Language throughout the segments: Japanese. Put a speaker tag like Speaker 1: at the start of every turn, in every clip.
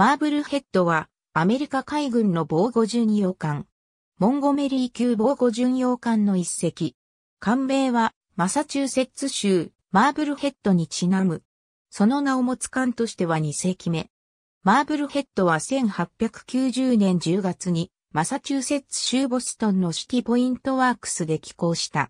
Speaker 1: マーブルヘッドは、アメリカ海軍の防護巡洋艦。モンゴメリー級防護巡洋艦の一隻。艦名は、マサチューセッツ州、マーブルヘッドにちなむ。その名を持つ艦としては2隻目。マーブルヘッドは1890年10月に、マサチューセッツ州ボストンのシティポイントワークスで寄港した。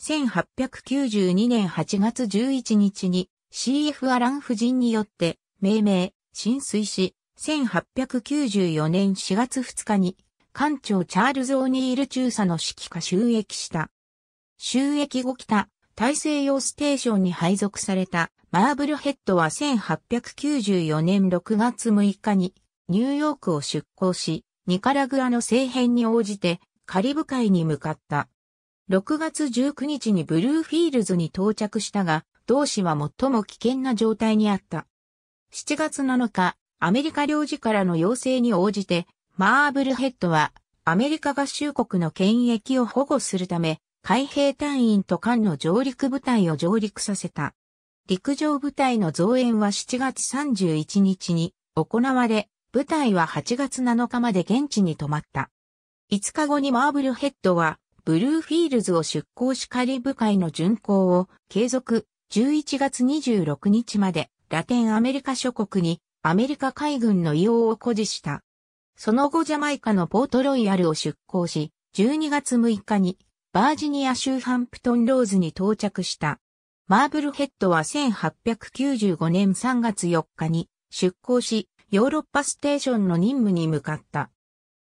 Speaker 1: 1892年8月11日に CF アラン夫人によって命名、浸水し、1894年4月2日に、艦長チャールズ・オニール中佐の指揮下収益した。収益後た、大西洋ステーションに配属されたマーブルヘッドは1894年6月6日にニューヨークを出港し、ニカラグアの政変に応じてカリブ海に向かった。6月19日にブルーフィールズに到着したが、同市は最も危険な状態にあった。7月7日、アメリカ領事からの要請に応じて、マーブルヘッドは、アメリカ合衆国の権益を保護するため、海兵隊員と艦の上陸部隊を上陸させた。陸上部隊の増援は7月31日に行われ、部隊は8月7日まで現地に泊まった。5日後にマーブルヘッドは、ブルーフィールズを出港しカリブ海の巡航を継続、11月26日までラテンアメリカ諸国にアメリカ海軍の異様を誇示した。その後ジャマイカのポートロイヤルを出港し、12月6日にバージニア州ハンプトンローズに到着した。マーブルヘッドは1895年3月4日に出港し、ヨーロッパステーションの任務に向かった。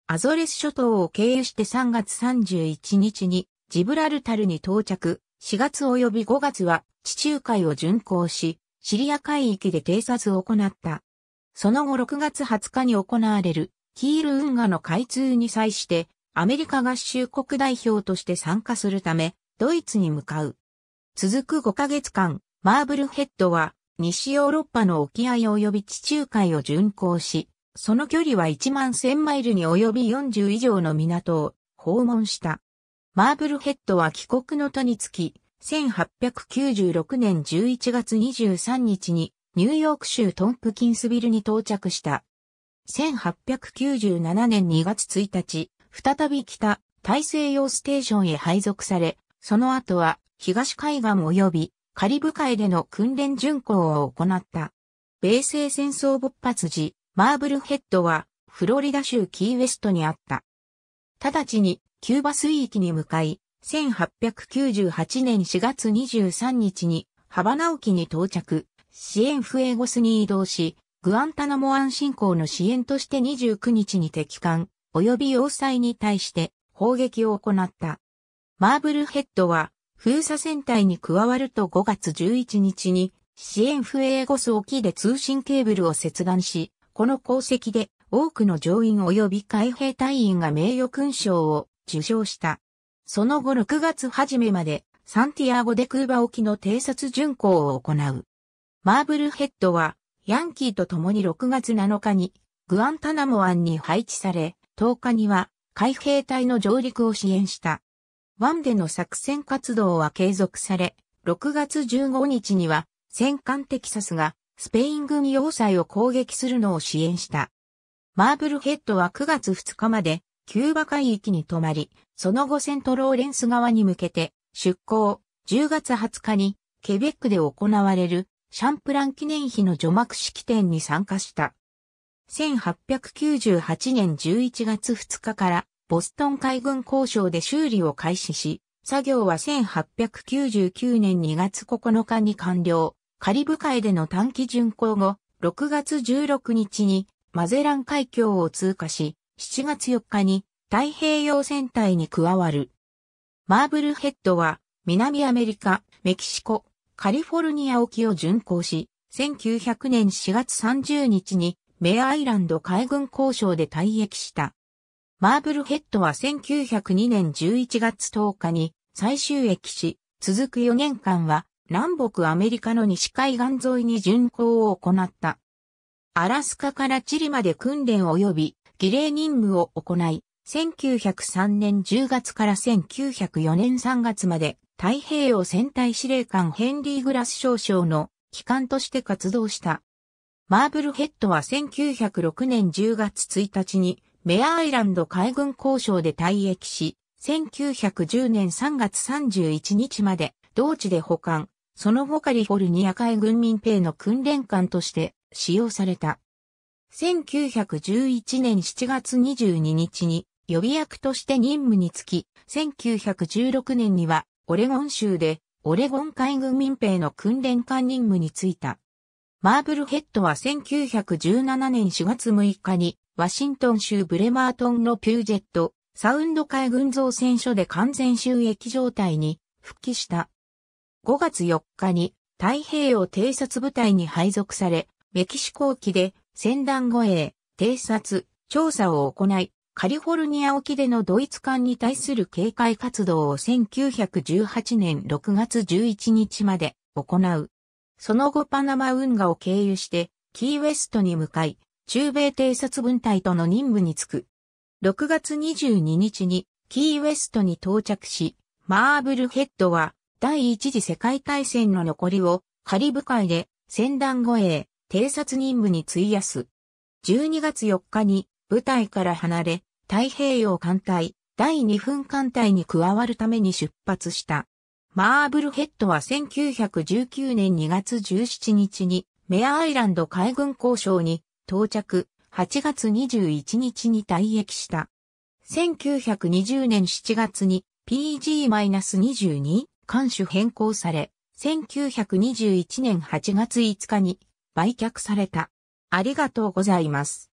Speaker 1: アゾレス諸島を経由して3月31日にジブラルタルに到着、4月及び5月は地中海を巡航し、シリア海域で偵察を行った。その後6月20日に行われるキール運河の開通に際して、アメリカ合衆国代表として参加するため、ドイツに向かう。続く5ヶ月間、マーブルヘッドは、西ヨーロッパの沖合及び地中海を巡航し、その距離は1万1000マイルに及び40以上の港を訪問した。マーブルヘッドは帰国の途につき、1896年11月23日にニューヨーク州トンプキンスビルに到着した。1897年2月1日、再び北大西洋ステーションへ配属され、その後は東海岸及びカリブ海での訓練巡航を行った。米西戦争勃発時、マーブルヘッドはフロリダ州キーウェストにあった。直ちにキューバ水域に向かい、1898年4月23日にハバナ沖に到着、支援フエゴスに移動し、グアンタナモアン侵攻の支援として29日に敵艦、及び要塞に対して砲撃を行った。マーブルヘッドは封鎖戦隊に加わると5月11日に支援フエーゴス沖で通信ケーブルを切断し、この功績で多くの乗員及び海兵隊員が名誉勲章を受賞した。その後6月初めまでサンティアゴ・デ・クーバ沖の偵察巡航を行う。マーブルヘッドは、ヤンキーと共に6月7日に、グアンタナモ湾に配置され、10日には、海兵隊の上陸を支援した。湾での作戦活動は継続され、6月15日には、戦艦テキサスが、スペイン軍要塞を攻撃するのを支援した。マーブルヘッドは9月2日まで、キューバ海域に泊まり、その後セントローレンス側に向けて、出港、10月20日に、ケベックで行われるシャンプラン記念碑の除幕式典に参加した。1898年11月2日からボストン海軍交渉で修理を開始し、作業は1899年2月9日に完了。カリブ海での短期巡航後、6月16日にマゼラン海峡を通過し、7月4日に太平洋戦隊に加わる。マーブルヘッドは南アメリカ、メキシコ、カリフォルニア沖を巡航し、1900年4月30日にメアアイランド海軍交渉で退役した。マーブルヘッドは1902年11月10日に最終駅し、続く4年間は南北アメリカの西海岸沿いに巡航を行った。アラスカからチリまで訓練及び儀礼任務を行い、1903年10月から1904年3月まで太平洋戦隊司令官ヘンリー・グラス少将の機関として活動した。マーブルヘッドは1906年10月1日にメアアイランド海軍交渉で退役し、1910年3月31日まで同地で保管、その後カリフォルニア海軍民兵の訓練官として使用された。1911年7月22日に予備役として任務につき、1916年にはオレゴン州で、オレゴン海軍民兵の訓練官任務に就いた。マーブルヘッドは1917年4月6日に、ワシントン州ブレマートンのピュージェット、サウンド海軍造船所で完全収益状態に復帰した。5月4日に太平洋偵察部隊に配属され、メキシコ沖で船団護衛、偵察、調査を行い、カリフォルニア沖でのドイツ艦に対する警戒活動を1918年6月11日まで行う。その後パナマ運河を経由してキーウェストに向かい、中米偵察分隊との任務に就く。6月22日にキーウェストに到着し、マーブルヘッドは第一次世界大戦の残りをカリブ海で戦団護衛、偵察任務に費やす。12月4日に部隊から離れ、太平洋艦隊第2分艦隊に加わるために出発した。マーブルヘッドは1919年2月17日にメアアイランド海軍交渉に到着8月21日に退役した。1920年7月に PG-22 艦種変更され、1921年8月5日に売却された。ありがとうございます。